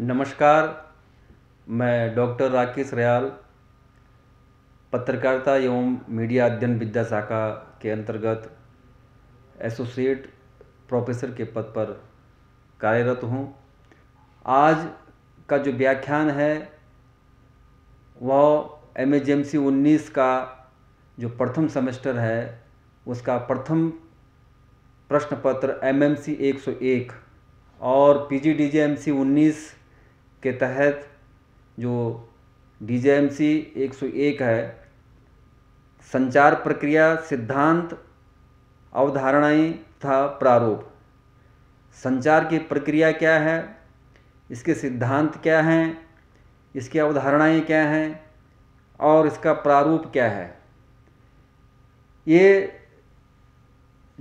नमस्कार मैं doctor Rakesh royal पत्रकारिता एवं मीडिया अध्ययन विद्या शाखा के अंतर्गत एसोसिएट प्रोफेसर के पद पर कार्यरत हूँ आज का जो व्याख्यान है वह एम एच एम सी उन्नीस का जो प्रथम सेमेस्टर है उसका प्रथम प्रश्न पत्र एम एम सी एक सौ एक और P G D J M C उन्नीस के तहत जो डी जे एम सी एक सौ एक है संचार प्रक्रिया सिद्धांत अवधारणाएं था प्रारूप संचार की प्रक्रिया क्या है इसके सिद्धांत क्या हैं इसकी अवधारणाएं क्या हैं और इसका प्रारूप क्या है ये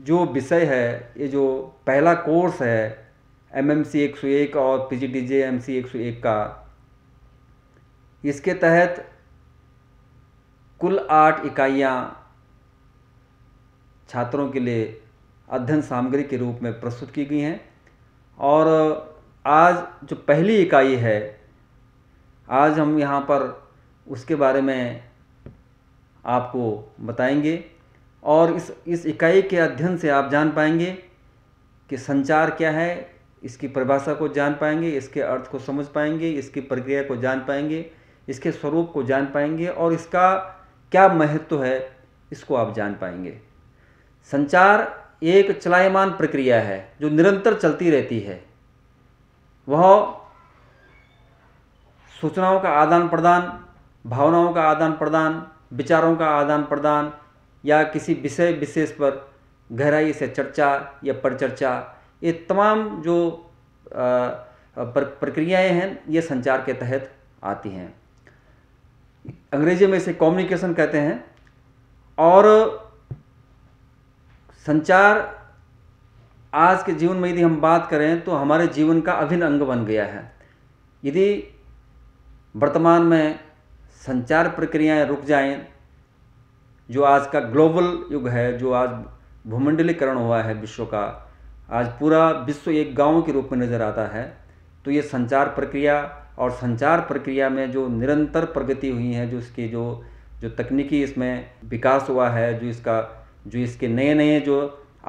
जो विषय है ये जो पहला कोर्स है एम एम सी एक सौ एक और P G D J M C एक सौ एक का इसके तहत कुल आठ इकाइयाँ छात्रों के लिए अध्ययन सामग्री के रूप में प्रस्तुत की गई हैं और आज जो पहली इकाई है आज हम यहाँ पर उसके बारे में आपको बताएंगे और इस इस इकाई के अध्ययन से आप जान पाएंगे कि संचार क्या है इसकी परिभाषा को जान पाएंगे इसके अर्थ को समझ पाएंगे इसकी प्रक्रिया को जान पाएंगे इसके स्वरूप को जान पाएंगे और इसका क्या महत्व है इसको आप जान पाएंगे संचार एक चलायमान प्रक्रिया है जो निरंतर चलती रहती है वह सूचनाओं का आदान प्रदान भावनाओं का आदान प्रदान विचारों का आदान प्रदान या किसी विषय विशेष पर गहराई से चर्चा या परिचर्चा ये तमाम जो प्रक्रियाएं हैं ये संचार के तहत आती हैं अंग्रेजी में इसे कम्युनिकेशन कहते हैं और संचार आज के जीवन में यदि हम बात करें तो हमारे जीवन का अभिन्न अंग बन गया है यदि वर्तमान में संचार प्रक्रियाएं रुक जाएं जो आज का ग्लोबल युग है जो आज भूमंडलीकरण हुआ है विश्व का आज पूरा विश्व एक गाँव के रूप में नज़र आता है तो ये संचार प्रक्रिया और संचार प्रक्रिया में जो निरंतर प्रगति हुई है जो इसकी जो जो तकनीकी इसमें विकास हुआ है जो इसका जो इसके नए नए जो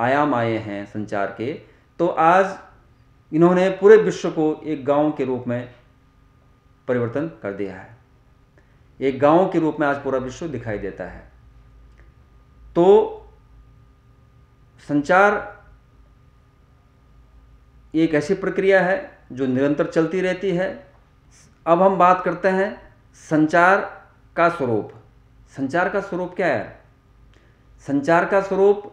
आयाम आए हैं संचार के तो आज इन्होंने पूरे विश्व को एक गांव के रूप में परिवर्तन कर दिया है एक गांव के रूप में आज पूरा विश्व दिखाई देता है तो संचार एक ऐसी प्रक्रिया है जो निरंतर चलती रहती है अब हम बात करते हैं संचार का स्वरूप संचार का स्वरूप क्या है संचार का स्वरूप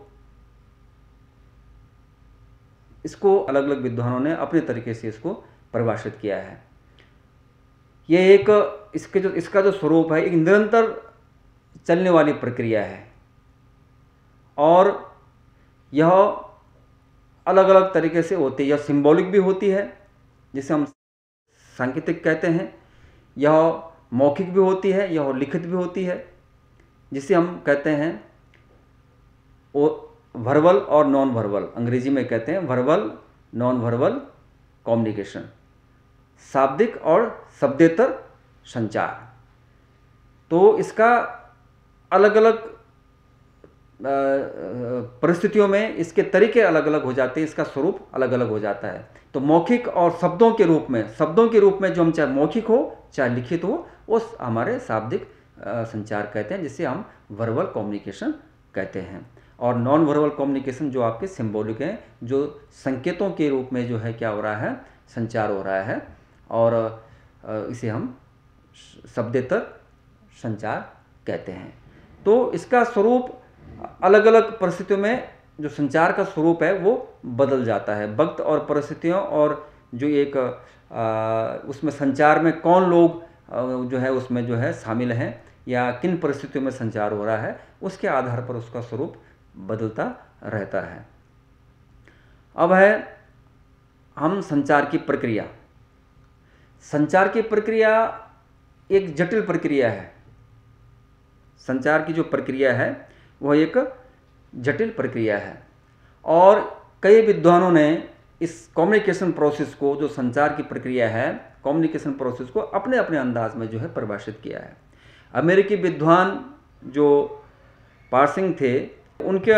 इसको अलग अलग विद्वानों ने अपने तरीके से इसको परिभाषित किया है यह एक इसके जो इसका जो स्वरूप है एक निरंतर चलने वाली प्रक्रिया है और यह अलग अलग तरीके से होती है यह सिंबॉलिक भी होती है जिसे हम सांकेतिक कहते हैं यह मौखिक भी होती है यह लिखित भी होती है जिसे हम कहते हैं ओ वर्बल और नॉन वर्बल अंग्रेजी में कहते हैं वर्बल नॉन वर्बल कम्युनिकेशन शाब्दिक और शब्देतर संचार तो इसका अलग अलग परिस्थितियों में इसके तरीके अलग अलग हो जाते हैं इसका स्वरूप अलग अलग हो जाता है तो मौखिक और शब्दों के रूप में शब्दों के रूप में जो हम चाहे मौखिक हो चाहे लिखित हो उस हमारे शाब्दिक संचार कहते हैं जिसे हम वर्बल कम्युनिकेशन कहते हैं और नॉन वर्बल कम्युनिकेशन जो आपके सिम्बोलिक हैं जो संकेतों के रूप में जो है क्या हो रहा है संचार हो रहा है और इसे हम शब्देतर संचार कहते हैं तो इसका स्वरूप अलग अलग परिस्थितियों में जो संचार का स्वरूप है वो बदल जाता है वक्त और परिस्थितियों और जो एक उसमें संचार में कौन लोग जो है उसमें जो है शामिल हैं या किन परिस्थितियों में संचार हो रहा है उसके आधार पर उसका स्वरूप बदलता रहता है अब है हम संचार की प्रक्रिया संचार की प्रक्रिया एक जटिल प्रक्रिया है संचार की जो प्रक्रिया है वह एक जटिल प्रक्रिया है और कई विद्वानों ने इस कम्युनिकेशन प्रोसेस को जो संचार की प्रक्रिया है कम्युनिकेशन प्रोसेस को अपने अपने अंदाज में जो है परिभाषित किया है अमेरिकी विद्वान जो पार्सिंग थे उनके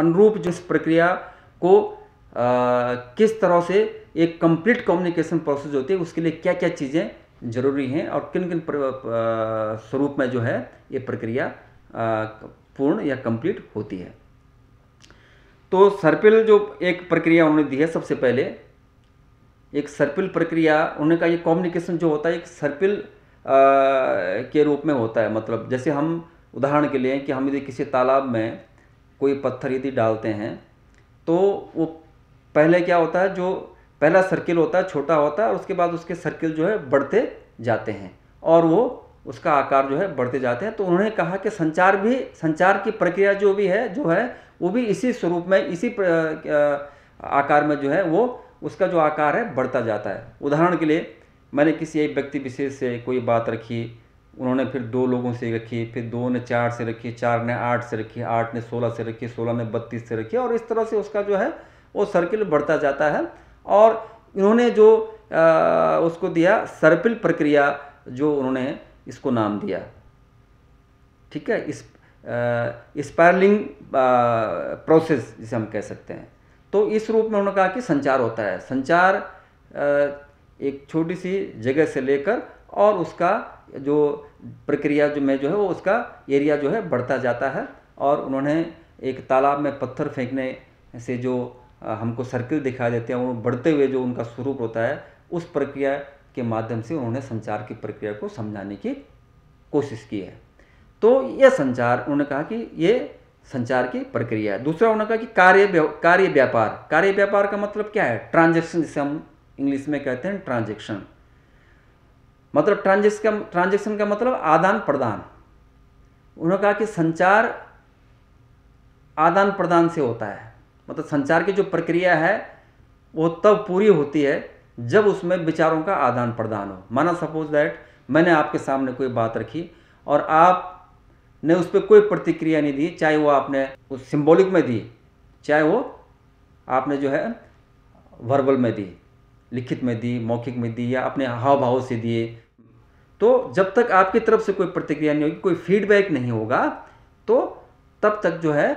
अनुरूप जिस प्रक्रिया को आ, किस तरह से एक कंप्लीट कम्युनिकेशन प्रोसेस होती है उसके लिए क्या क्या चीज़ें ज़रूरी हैं और किन किन स्वरूप में जो है ये प्रक्रिया आ, पूर्ण या कंप्लीट होती है तो सर्पिल जो एक प्रक्रिया उन्होंने दी है सबसे पहले एक सर्पिल प्रक्रिया उन्होंने कहा ये कम्युनिकेशन जो होता है एक सर्पिल के रूप में होता है मतलब जैसे हम उदाहरण के लिए कि हम यदि किसी तालाब में कोई पत्थर यदि डालते हैं तो वो पहले क्या होता है जो पहला सर्किल होता है छोटा होता है और उसके बाद उसके सर्किल जो है बढ़ते जाते हैं और वो उसका आकार जो है बढ़ते जाते हैं तो उन्होंने कहा कि संचार भी संचार की प्रक्रिया जो भी है जो है वो भी इसी स्वरूप में इसी आकार में जो है वो उसका जो आकार है बढ़ता जाता है उदाहरण के लिए मैंने किसी एक व्यक्ति विशेष से कोई बात रखी उन्होंने फिर दो लोगों से रखी फिर दो ने चार से रखी चार ने आठ से रखी आठ ने सोलह से रखी सोलह ने बत्तीस से रखी और इस तरह से उसका जो है वो सर्किल बढ़ता जाता है और इन्होंने जो आ, उसको दिया सर्पिल प्रक्रिया जो उन्होंने इसको नाम दिया ठीक है इस स्पायरलिंग प्रोसेस जिसे हम कह सकते हैं तो इस रूप में उन्होंने कहा कि संचार होता है संचार एक छोटी सी जगह से लेकर और उसका जो प्रक्रिया जो में जो है वो उसका एरिया जो है बढ़ता जाता है और उन्होंने एक तालाब में पत्थर फेंकने से जो हमको सर्किल दिखा देते हैं वो बढ़ते हुए जो उनका स्वरूप होता है उस प्रक्रिया के माध्यम से उन्होंने संचार की प्रक्रिया को समझाने की कोशिश की है तो यह संचार उन्होंने कहा कि ये संचार की प्रक्रिया है दूसरा उन्होंने कहा कि कार्य कार्य व्यापार कार्य व्यापार का मतलब क्या है ट्रांजेक्शन जिसे हम इंग्लिश में कहते हैं ट्रांजेक्शन मतलब ट्रांजेक्शन का ट्रांजेक्शन का मतलब आदान प्रदान उन्होंने कहा कि संचार आदान प्रदान से होता है मतलब संचार की जो प्रक्रिया है वो तब पूरी होती है जब उसमें विचारों का आदान प्रदान हो माना सपोज दैट मैंने आपके सामने कोई बात रखी और आप ने उस पर कोई प्रतिक्रिया नहीं दी चाहे वो आपने उस सिंबॉलिक में दी चाहे वो आपने जो है वर्बल में दी लिखित में दी मौखिक में दी या अपने हाव भाव से दिए तो जब तक आपकी तरफ से कोई प्रतिक्रिया नहीं होगी कोई फीडबैक नहीं होगा तो तब तक जो है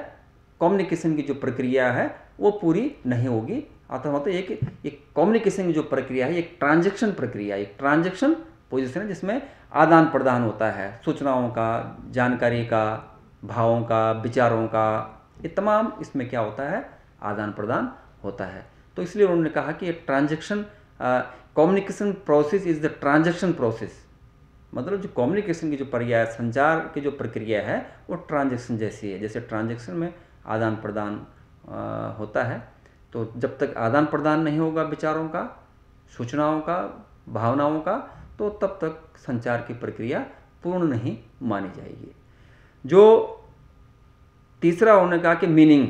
कम्युनिकेशन की जो प्रक्रिया है वो पूरी नहीं होगी अतः मतलब एक एक कम्युनिकेशन की जो प्रक्रिया है एक ट्रांजेक्शन प्रक्रिया एक ट्रांजेक्शन पोजिशन है जिसमें आदान प्रदान होता है सूचनाओं का जानकारी का भावों का विचारों का ये तमाम इसमें क्या होता है आदान प्रदान होता है तो इसलिए उन्होंने कहा कि एक transaction communication process is the transaction process मतलब जो कम्युनिकेशन की जो प्रक्रिया है संचार की जो प्रक्रिया है वो ट्रांजेक्शन जैसी है जैसे ट्रांजेक्शन में आदान प्रदान आ, होता है तो जब तक आदान प्रदान नहीं होगा विचारों का सूचनाओं का भावनाओं का तो तब तक संचार की प्रक्रिया पूर्ण नहीं मानी जाएगी जो तीसरा उन्होंने कहा कि मीनिंग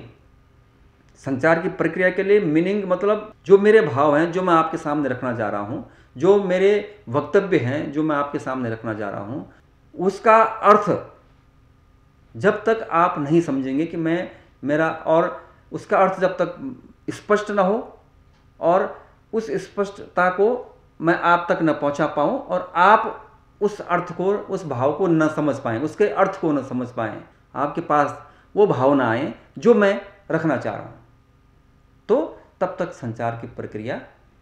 संचार की प्रक्रिया के लिए मीनिंग मतलब जो मेरे भाव हैं जो मैं आपके सामने रखना जा रहा हूँ जो मेरे वक्तव्य हैं जो मैं आपके सामने रखना जा रहा हूँ उसका अर्थ जब तक आप नहीं समझेंगे कि मैं मेरा और उसका अर्थ जब तक स्पष्ट ना हो और उस स्पष्टता को मैं आप तक न पहुंचा पाऊं और आप उस अर्थ को उस भाव को न समझ पाएं उसके अर्थ को न समझ पाएं आपके पास वो भाव ना आए जो मैं रखना चाह रहा हूँ तो तब तक संचार की प्रक्रिया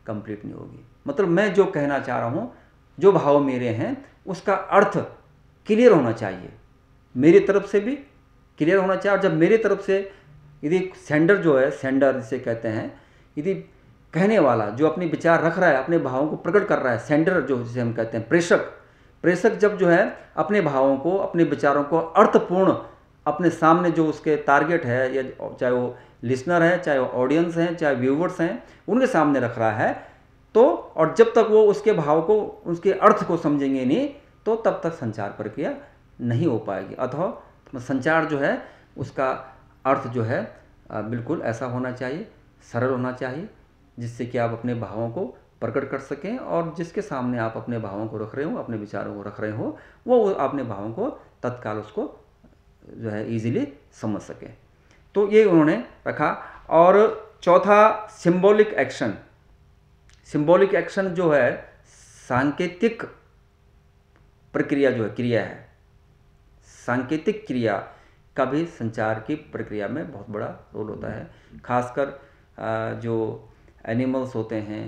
कंप्लीट नहीं होगी मतलब मैं जो कहना चाह रहा हूँ जो भाव मेरे हैं उसका अर्थ क्लियर होना चाहिए मेरी तरफ से भी क्लियर होना चाहिए और जब मेरी तरफ से यदि सेंडर जो है सेंडर जिसे कहते हैं यदि कहने वाला जो अपने विचार रख रहा है अपने भावों को प्रकट कर रहा है सेंडर जो जिसे हम कहते हैं प्रेषक प्रेषक जब जो है अपने भावों को अपने विचारों को अर्थपूर्ण अपने सामने जो उसके टारगेट है या चाहे वो लिसनर है चाहे वो ऑडियंस हैं चाहे व्यूवर्स हैं उनके सामने रख रहा है तो और जब तक वो उसके भाव को उसके अर्थ को समझेंगे नहीं तो तब तक संचार प्रक्रिया नहीं हो पाएगी अथवा संचार जो है उसका अर्थ जो है बिल्कुल ऐसा होना चाहिए सरल होना चाहिए जिससे कि आप अपने भावों को प्रकट कर सकें और जिसके सामने आप अपने भावों को रख रहे हो अपने विचारों को रख रहे हो वो अपने भावों को तत्काल उसको जो है ईजिली समझ सकें तो ये उन्होंने रखा और चौथा सिंबॉलिक एक्शन सिंबॉलिक एक्शन जो है सांकेतिक प्रक्रिया जो है क्रिया है सांकेतिक क्रिया का भी संचार की प्रक्रिया में बहुत बड़ा रोल होता है खासकर जो एनिमल्स होते हैं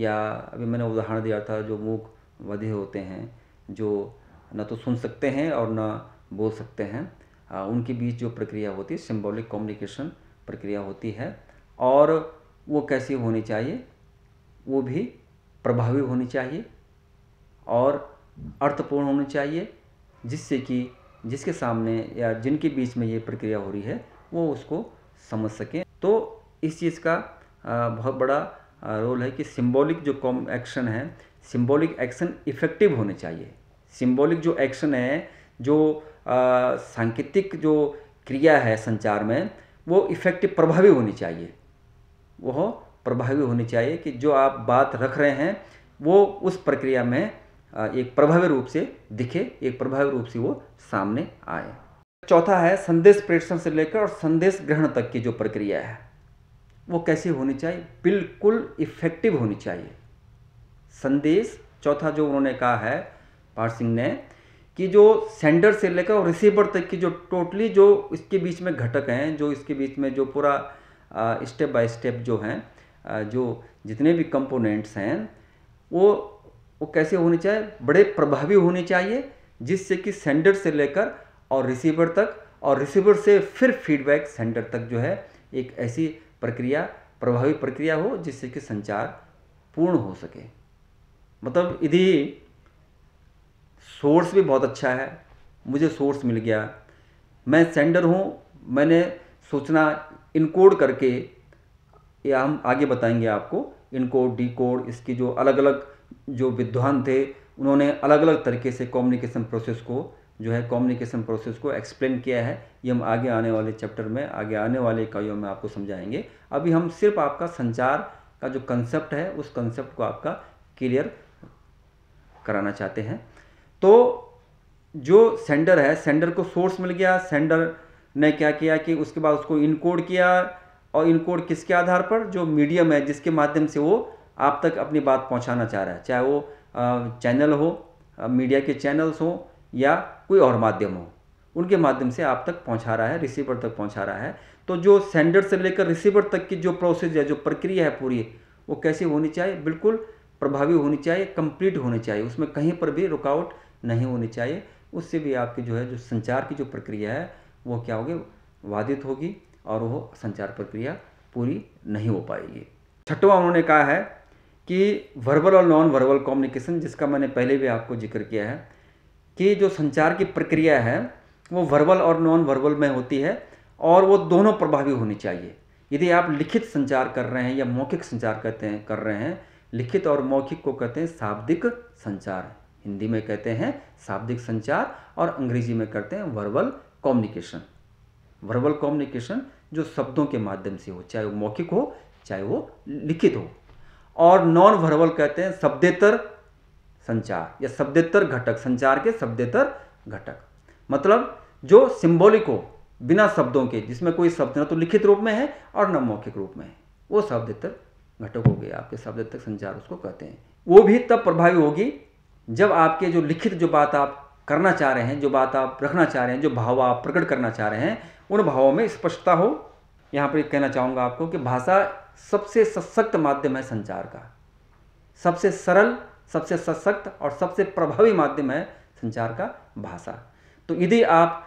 या अभी मैंने उदाहरण दिया था जो मूक वधे होते हैं जो न तो सुन सकते हैं और न बोल सकते हैं उनके बीच जो प्रक्रिया होती है सिम्बॉलिक कम्युनिकेशन प्रक्रिया होती है और वो कैसी होनी चाहिए वो भी प्रभावी होनी चाहिए और अर्थपूर्ण होनी चाहिए जिससे कि जिसके सामने या जिनके बीच में ये प्रक्रिया हो रही है वो उसको समझ सकें तो इस चीज़ का बहुत बड़ा रोल है कि सिंबॉलिक जो कॉम एक्शन है सिंबॉलिक एक्शन इफ़ेक्टिव होने चाहिए सिंबॉलिक जो एक्शन है जो सांकेतिक जो क्रिया है संचार में वो इफ़ेक्टिव प्रभावी होनी चाहिए वह प्रभावी होनी चाहिए कि जो आप बात रख रहे हैं वो उस प्रक्रिया में एक प्रभावी रूप से दिखे एक प्रभावी रूप से वो सामने आए चौथा है संदेश प्रेषण से लेकर और संदेश ग्रहण तक की जो प्रक्रिया है वो कैसी होनी चाहिए बिल्कुल इफेक्टिव होनी चाहिए संदेश चौथा जो उन्होंने कहा है पार सिंह ने कि जो सेंडर से लेकर और रिसीवर तक की जो टोटली जो इसके बीच में घटक हैं जो इसके बीच में जो पूरा स्टेप बाय स्टेप जो हैं जो जितने भी कंपोनेंट्स हैं वो वो कैसे होने चाहिए बड़े प्रभावी होने चाहिए जिससे कि सेंडर से लेकर और रिसीवर तक और रिसीवर से फिर फीडबैक सेंडर तक जो है एक ऐसी प्रक्रिया प्रभावी प्रक्रिया हो जिससे कि संचार पूर्ण हो सके मतलब यदि सोर्स भी बहुत अच्छा है मुझे सोर्स मिल गया मैं सेंडर हूँ मैंने सूचना इनकोड करके या हम आगे बताएंगे आपको इनकोड कोड इसकी जो अलग अलग जो विद्वान थे उन्होंने अलग अलग तरीके से कम्युनिकेशन प्रोसेस को जो है कम्युनिकेशन प्रोसेस को एक्सप्लेन किया है ये हम आगे आने वाले चैप्टर में आगे आने वाले इकाइयों में आपको समझाएंगे अभी हम सिर्फ आपका संचार का जो कंसेप्ट है उस कंसेप्ट को आपका क्लियर कराना चाहते हैं तो जो सेंडर है सेंडर को सोर्स मिल गया सेंडर ने क्या किया कि उसके बाद उसको इनकोड किया और इनकोड किसके आधार पर जो मीडियम है जिसके माध्यम से वो आप तक अपनी बात पहुंचाना चाह रहा है चाहे वो चैनल हो मीडिया के चैनल्स हो या कोई और माध्यम हो उनके माध्यम से आप तक पहुंचा रहा है रिसीवर तक पहुंचा रहा है तो जो सेंडर से लेकर रिसीवर तक की जो प्रोसेस है जो प्रक्रिया है पूरी वो कैसी होनी चाहिए बिल्कुल प्रभावी होनी चाहिए कंप्लीट होनी चाहिए उसमें कहीं पर भी रुकावट नहीं होनी चाहिए उससे भी आपकी जो है जो संचार की जो प्रक्रिया है वो क्या होगी बाधित होगी और वो संचार प्रक्रिया पूरी नहीं हो पाएगी छठवा उन्होंने कहा है कि वर्बल और नॉन वर्बल कम्युनिकेशन जिसका मैंने पहले भी आपको जिक्र किया है कि जो संचार की प्रक्रिया है वो वर्बल और नॉन वर्बल में होती है और वो दोनों प्रभावी होनी चाहिए यदि आप लिखित संचार कर रहे हैं या मौखिक संचार कहते हैं कर रहे हैं लिखित और मौखिक को कहते हैं शाब्दिक संचार हिंदी में कहते हैं शाब्दिक संचार और अंग्रेजी में करते हैं वर्बल कम्युनिकेशन वर्बल कम्युनिकेशन जो शब्दों के माध्यम से हो चाहे वो मौखिक हो चाहे वो लिखित हो और नॉन वर्बल कहते हैं शब्देतर संचार या शब्देतर घटक संचार के शब्देतर घटक मतलब जो सिंबॉलिक हो बिना शब्दों के जिसमें कोई शब्द ना तो लिखित रूप में है और न मौखिक रूप में है वो शब्देतर घटक हो गए आपके शब्देतर संचार उसको कहते हैं वो भी तब प्रभावी होगी जब आपके जो लिखित जो बात आप करना चाह रहे हैं जो बात आप रखना चाह रहे हैं जो भाव आप प्रकट करना चाह रहे हैं उन भावों में स्पष्टता हो यहाँ पर कहना चाहूँगा आपको कि भाषा सबसे सशक्त माध्यम है संचार का सबसे सरल सबसे सशक्त और सबसे प्रभावी माध्यम है संचार का भाषा तो यदि आप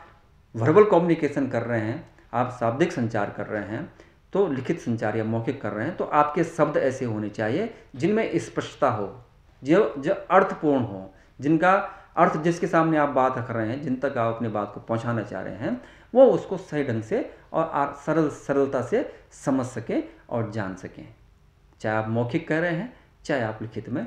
वर्बल कम्युनिकेशन कर रहे हैं आप शाब्दिक संचार कर रहे हैं तो लिखित संचार या मौखिक कर रहे हैं तो आपके शब्द ऐसे होने चाहिए जिनमें स्पष्टता हो जो जो अर्थपूर्ण हो जिनका अर्थ जिसके सामने आप बात रख रहे हैं जिन तक आप अपनी बात को पहुंचाना चाह रहे हैं वो उसको सही ढंग से और सरल सरलता से समझ सकें और जान सकें चाहे आप मौखिक कह रहे हैं चाहे आप लिखित में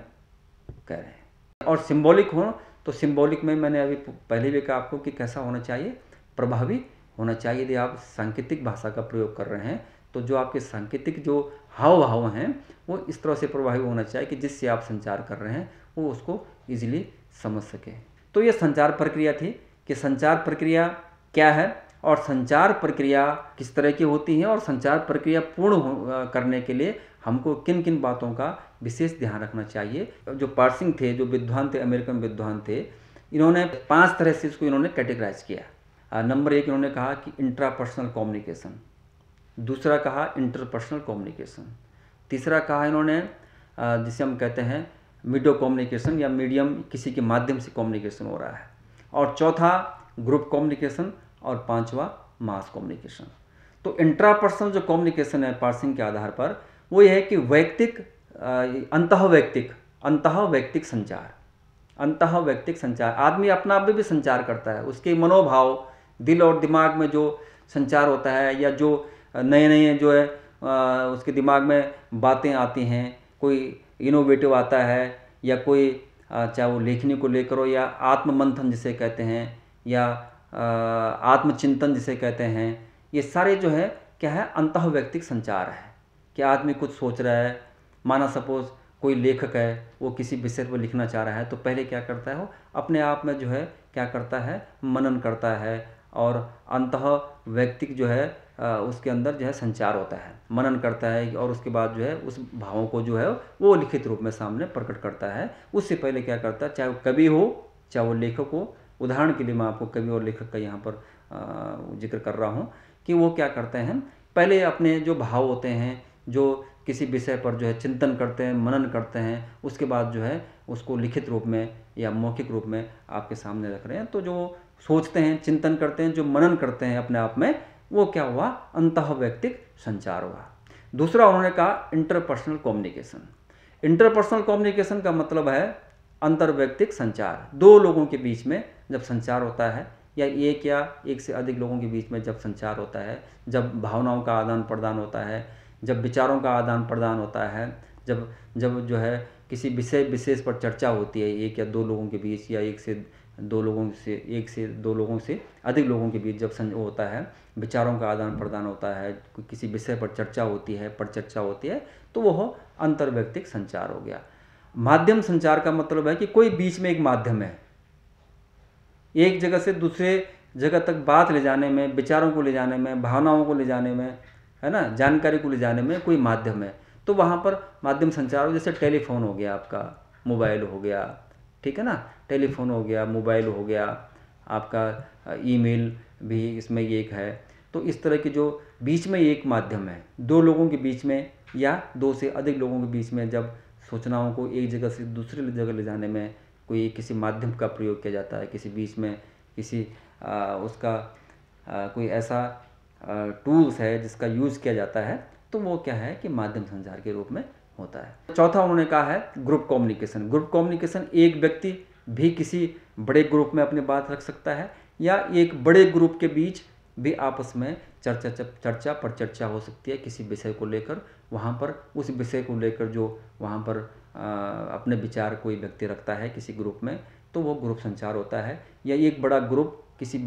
कह रहे हैं और सिंबॉलिक हो तो सिंबॉलिक में मैंने अभी पहले भी कहा आपको कि कैसा होना चाहिए प्रभावी होना चाहिए यदि आप सांकेतिक भाषा का प्रयोग कर रहे हैं तो जो आपके सांकेतिक जो हाव भाव हैं वो इस तरह से प्रभावी होना चाहिए कि जिससे आप संचार कर रहे हैं वो उसको ईजिली समझ सके तो ये संचार प्रक्रिया थी कि संचार प्रक्रिया क्या है और संचार प्रक्रिया किस तरह की होती है और संचार प्रक्रिया पूर्ण करने के लिए हमको किन किन बातों का विशेष ध्यान रखना चाहिए जो पार्सिंग थे जो विद्वान थे अमेरिकन विद्वान थे इन्होंने पांच तरह से इसको इन्होंने कैटेगराइज किया नंबर एक इन्होंने कहा कि इंट्रापर्सनल कम्युनिकेशन दूसरा कहा इंटरपर्सनल कम्युनिकेशन तीसरा कहा इन्होंने जिसे हम कहते हैं मीडियो कम्युनिकेशन या मीडियम किसी के माध्यम से कम्युनिकेशन हो रहा है और चौथा ग्रुप कम्युनिकेशन और पांचवा मास कम्युनिकेशन तो इंट्रापर्सनल जो कम्युनिकेशन है पार्सिंग के आधार पर वो ये है कि व्यक्तिक अंत व्यक्तिक अंत व्यक्तिक संचार अंत व्यक्तिक संचार आदमी अपना आप भी संचार करता है उसके मनोभाव दिल और दिमाग में जो संचार होता है या जो नए नए जो है उसके दिमाग में बातें आती हैं कोई इनोवेटिव आता है या कोई चाहे वो लेखनी को लेकर हो या आत्म मंथन जिसे कहते हैं या आत्मचिंतन जिसे कहते हैं ये सारे जो है क्या है अंत व्यक्तिक संचार है कि आदमी कुछ सोच रहा है माना सपोज कोई लेखक है वो किसी विषय पर लिखना चाह रहा है तो पहले क्या करता है वो अपने आप में जो है क्या करता है मनन करता है और अंत व्यक्तिक जो है उसके अंदर जो है संचार होता है मनन करता है और उसके बाद जो है उस भावों को जो है वो लिखित रूप में सामने प्रकट करता है उससे पहले क्या करता है चाहे वो कवि हो चाहे वो लेखक हो उदाहरण के लिए मैं आपको कवि और लेखक का यहाँ पर जिक्र कर रहा हूँ कि वो क्या करते हैं पहले अपने जो भाव होते हैं जो किसी विषय पर जो है चिंतन करते हैं मनन करते हैं उसके बाद जो है उसको लिखित रूप में या मौखिक रूप में आपके सामने रख रहे हैं तो जो सोचते हैं चिंतन करते हैं जो मनन करते हैं अपने आप में वो क्या हुआ अंत व्यक्तिक संचार हुआ दूसरा उन्होंने कहा इंटरपर्सनल कम्युनिकेशन इंटरपर्सनल कम्युनिकेशन का मतलब है अंतर्व्यक्तिक संचार दो लोगों के बीच में जब संचार होता है या एक या एक से अधिक लोगों के बीच में जब संचार होता है जब भावनाओं का आदान प्रदान होता है जब विचारों का आदान प्रदान होता है जब जब जो है किसी विषय विशेष पर चर्चा होती है एक या दो लोगों के बीच या एक से दो लोगों से एक से दो लोगों से अधिक लोगों के बीच जब संज होता है विचारों का आदान प्रदान होता है किसी विषय पर चर्चा होती है पर चर्चा होती है तो वह अंतर्व्यक्तिक संचार हो गया माध्यम संचार का मतलब है कि कोई बीच में एक माध्यम है एक जगह से दूसरे जगह तक बात ले जाने में विचारों को ले जाने में भावनाओं को ले जाने में है ना जानकारी को ले जाने में कोई माध्यम है तो वहाँ पर माध्यम संचार जैसे टेलीफोन हो गया आपका मोबाइल हो गया ठीक है ना टेलीफोन हो गया मोबाइल हो गया आपका ईमेल भी इसमें एक है तो इस तरह के जो बीच में एक माध्यम है दो लोगों के बीच में या दो से अधिक लोगों के बीच में जब सूचनाओं को एक जगह से दूसरी जगह ले जाने में कोई किसी माध्यम का प्रयोग किया जाता है किसी बीच में किसी आ, उसका आ, कोई ऐसा आ, टूल्स है जिसका यूज़ किया जाता है तो वो क्या है कि माध्यम संचार के रूप में होता है चौथा उन्होंने कहा है ग्रुप कम्युनिकेशन ग्रुप कम्युनिकेशन एक व्यक्ति भी किसी बड़े ग्रुप में अपनी बात रख सकता है या एक बड़े ग्रुप के बीच भी आपस में चर्चा चर्चा पर चर्चा हो सकती है किसी विषय को लेकर वहाँ पर उस विषय को लेकर जो वहाँ पर आ, अपने विचार कोई व्यक्ति रखता है किसी ग्रुप में तो वो ग्रुप संचार होता है या एक बड़ा ग्रुप किसी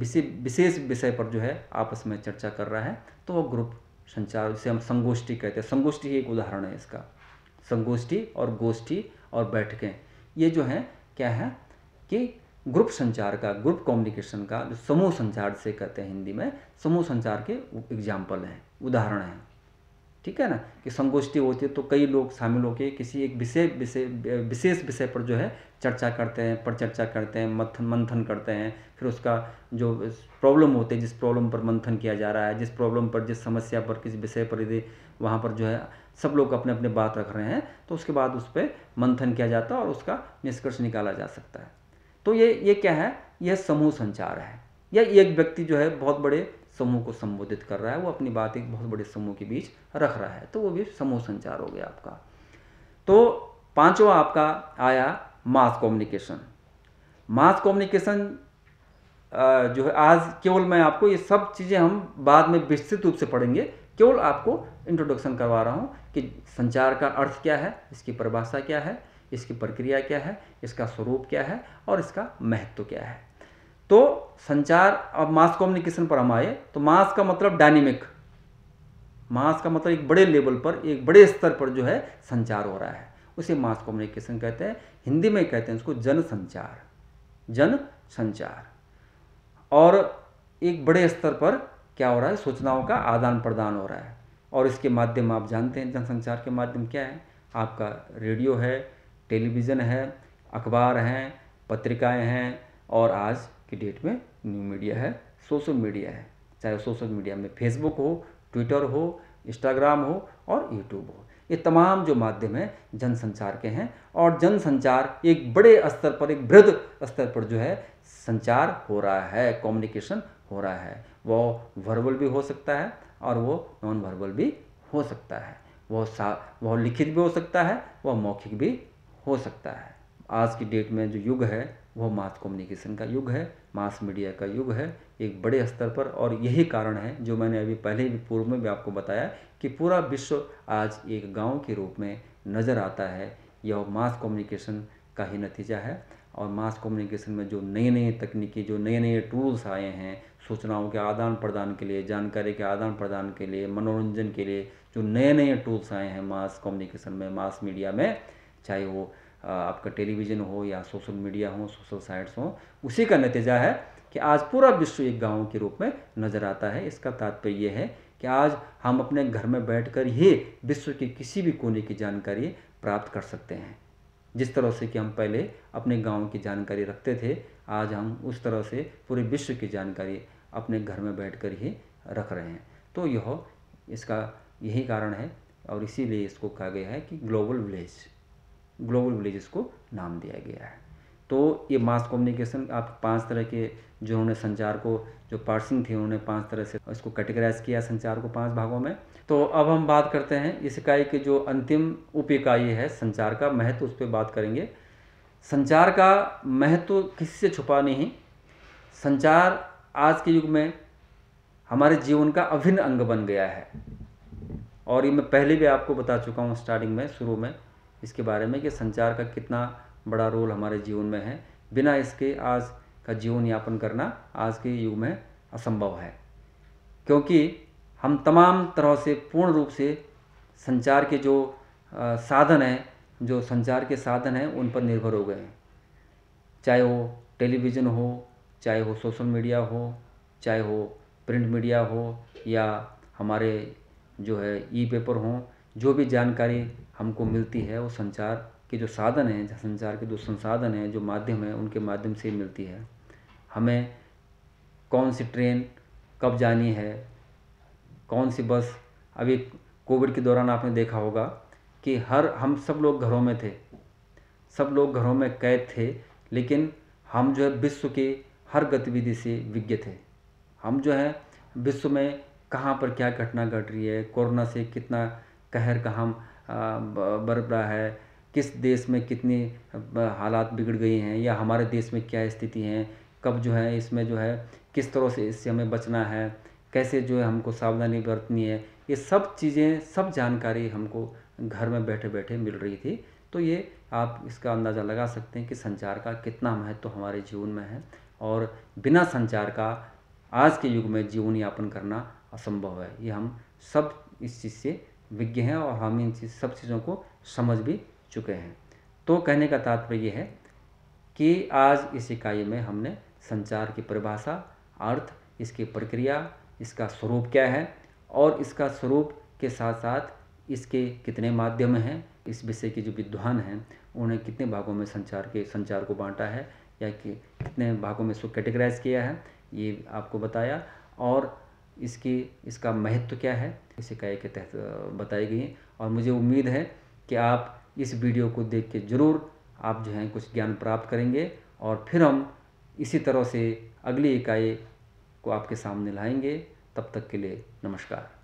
विशेष विषय पर जो है आपस में चर्चा कर रहा है तो वो ग्रुप संचार जिसे हम संगोष्ठी कहते हैं संगोष्ठी एक उदाहरण है इसका संगोष्ठी और गोष्ठी और बैठकें ये जो है क्या है कि ग्रुप संचार का ग्रुप कम्युनिकेशन का जो समूह संचार से कहते हैं हिंदी में समूह संचार के एग्जाम्पल हैं उदाहरण हैं ठीक है ना कि संगोष्ठी होती है तो कई लोग शामिल होकर किसी एक विषय विषय विशेष विषय पर जो है चर्चा करते हैं पर चर्चा करते हैं मंथन मंथन करते हैं फिर उसका जो प्रॉब्लम होते हैं जिस प्रॉब्लम पर मंथन किया जा रहा है जिस प्रॉब्लम पर जिस समस्या पर किस विषय पर यदि वहाँ पर जो है सब लोग अपने अपने बात रख रहे हैं तो उसके बाद उस पर मंथन किया जाता है और उसका निष्कर्ष निकाला जा सकता है तो ये ये क्या है यह समूह संचार है या एक व्यक्ति जो है बहुत बड़े समूह को संबोधित कर रहा है वो अपनी बात एक बहुत बड़े समूह के बीच रख रहा है तो वो भी समूह संचार हो गया आपका तो पांचवा आपका आया मास कम्युनिकेशन मास कम्युनिकेशन जो है आज केवल मैं आपको ये सब चीज़ें हम बाद में विस्तृत रूप से पढ़ेंगे केवल आपको इंट्रोडक्शन करवा रहा हूँ कि संचार का अर्थ क्या है इसकी परिभाषा क्या है इसकी प्रक्रिया क्या है इसका स्वरूप क्या है और इसका महत्व क्या है तो संचार अब मास कम्युनिकेशन पर हम आए तो मास का मतलब डायनेमिक मास का मतलब एक बड़े लेवल पर एक बड़े स्तर पर जो है संचार हो रहा है उसे मास कम्युनिकेशन कहते हैं हिंदी में कहते हैं उसको जन संचार जन संचार और एक बड़े स्तर पर क्या हो रहा है सूचनाओं का आदान प्रदान हो रहा है और इसके माध्यम आप जानते हैं जनसंचार के माध्यम क्या है आपका रेडियो है टेलीविज़न है अखबार हैं पत्रिकाएं हैं और आज की डेट में न्यू मीडिया है सोशल मीडिया है चाहे सोशल मीडिया में फेसबुक हो ट्विटर हो इंस्टाग्राम हो और यूट्यूब हो ये तमाम जो माध्यम हैं जनसंचार के हैं और जनसंचार एक बड़े स्तर पर एक वृद्ध स्तर पर जो है संचार हो रहा है कम्युनिकेशन हो रहा है वो वर्बल भी हो सकता है और वो नॉन वर्बल भी हो सकता है वो सा वो लिखित भी हो सकता है वह मौखिक भी हो सकता है आज की डेट में जो युग है वो मास कम्युनिकेशन का युग है मास मीडिया का युग है एक बड़े स्तर पर और यही कारण है जो मैंने अभी पहले भी पूर्व में भी आपको बताया कि पूरा विश्व आज एक गांव के रूप में नज़र आता है यह मास कम्युनिकेशन का ही नतीजा है और मास कम्युनिकेशन में जो नए नए तकनीकी जो नए नए टूल्स आए हैं सूचनाओं के आदान प्रदान के लिए जानकारी के आदान प्रदान के लिए मनोरंजन के लिए जो नए नए टूल्स आए हैं मास कम्युनिकेशन में मास मीडिया में चाहे वो आपका टेलीविज़न हो या सोशल मीडिया हो सोशल साइट्स हो उसी का नतीजा है कि आज पूरा विश्व एक गाँव के रूप में नज़र आता है इसका तात्पर्य ये है कि आज हम अपने घर में बैठकर ही विश्व के किसी भी कोने की जानकारी प्राप्त कर सकते हैं जिस तरह से कि हम पहले अपने गांव की जानकारी रखते थे आज हम उस तरह से पूरे विश्व की जानकारी अपने घर में बैठ कर ही रख रहे हैं तो यह इसका यही कारण है और इसीलिए इसको कहा गया है कि ग्लोबल विलेज ग्लोबल विलेज इसको नाम दिया गया है तो ये मास कम्युनिकेशन आप पांच तरह के जो उन्होंने संचार को जो पार्सिंग थी उन्होंने पांच तरह से इसको कैटेगराइज किया संचार को पांच भागों में तो अब हम बात करते हैं इस इकाई की जो अंतिम उप इकाई है संचार का महत्व उस पर बात करेंगे संचार का महत्व किसी से छुपा नहीं संचार आज के युग में हमारे जीवन का अभिन्न अंग बन गया है और ये मैं पहले भी आपको बता चुका हूँ स्टार्टिंग में शुरू में इसके बारे में कि संचार का कितना बड़ा रोल हमारे जीवन में है बिना इसके आज का जीवन यापन करना आज के युग में असंभव है क्योंकि हम तमाम तरह से पूर्ण रूप से संचार के जो साधन हैं जो संचार के साधन हैं उन पर निर्भर हो गए हैं चाहे वो टेलीविज़न हो चाहे वो सोशल मीडिया हो चाहे वो प्रिंट मीडिया हो या हमारे जो है ई पेपर हों जो भी जानकारी हमको मिलती है वो संचार के जो साधन हैं संचार के जो संसाधन हैं जो माध्यम हैं उनके माध्यम से मिलती है हमें कौन सी ट्रेन कब जानी है कौन सी बस अभी कोविड के दौरान आपने देखा होगा कि हर हम सब लोग घरों में थे सब लोग घरों में कैद थे लेकिन हम जो है विश्व के हर गतिविधि से विज्ञ थे हम जो है विश्व में कहाँ पर क्या घटना घट रही है कोरोना से कितना कहर का हम बरप रहा है किस देश में कितनी हालात बिगड़ गई हैं या हमारे देश में क्या स्थिति हैं कब जो है इसमें जो है किस तरह से इससे हमें बचना है कैसे जो है हमको सावधानी बरतनी है ये सब चीज़ें सब जानकारी हमको घर में बैठे बैठे मिल रही थी तो ये आप इसका अंदाज़ा लगा सकते हैं कि संचार का कितना महत्व तो हमारे जीवन में है और बिना संचार का आज के युग में जीवन यापन करना असंभव है ये हम सब इस चीज़ से विज्ञ हैं और हम इन चीज सब चीज़ों को समझ भी चुके हैं तो कहने का तात्पर्य यह है कि आज इस इकाई में हमने संचार की परिभाषा अर्थ इसकी प्रक्रिया इसका स्वरूप क्या है और इसका स्वरूप के साथ साथ इसके कितने माध्यम हैं इस विषय के जो विद्वान हैं उन्हें कितने भागों में संचार के संचार को बांटा है या कि कितने भागों में इसको कैटेगराइज किया है ये आपको बताया और इसकी इसका महत्व क्या है इस इकाई के तहत बताई गई और मुझे उम्मीद है कि आप इस वीडियो को देख के ज़रूर आप जो है कुछ ज्ञान प्राप्त करेंगे और फिर हम इसी तरह से अगली इकाई को आपके सामने लाएंगे तब तक के लिए नमस्कार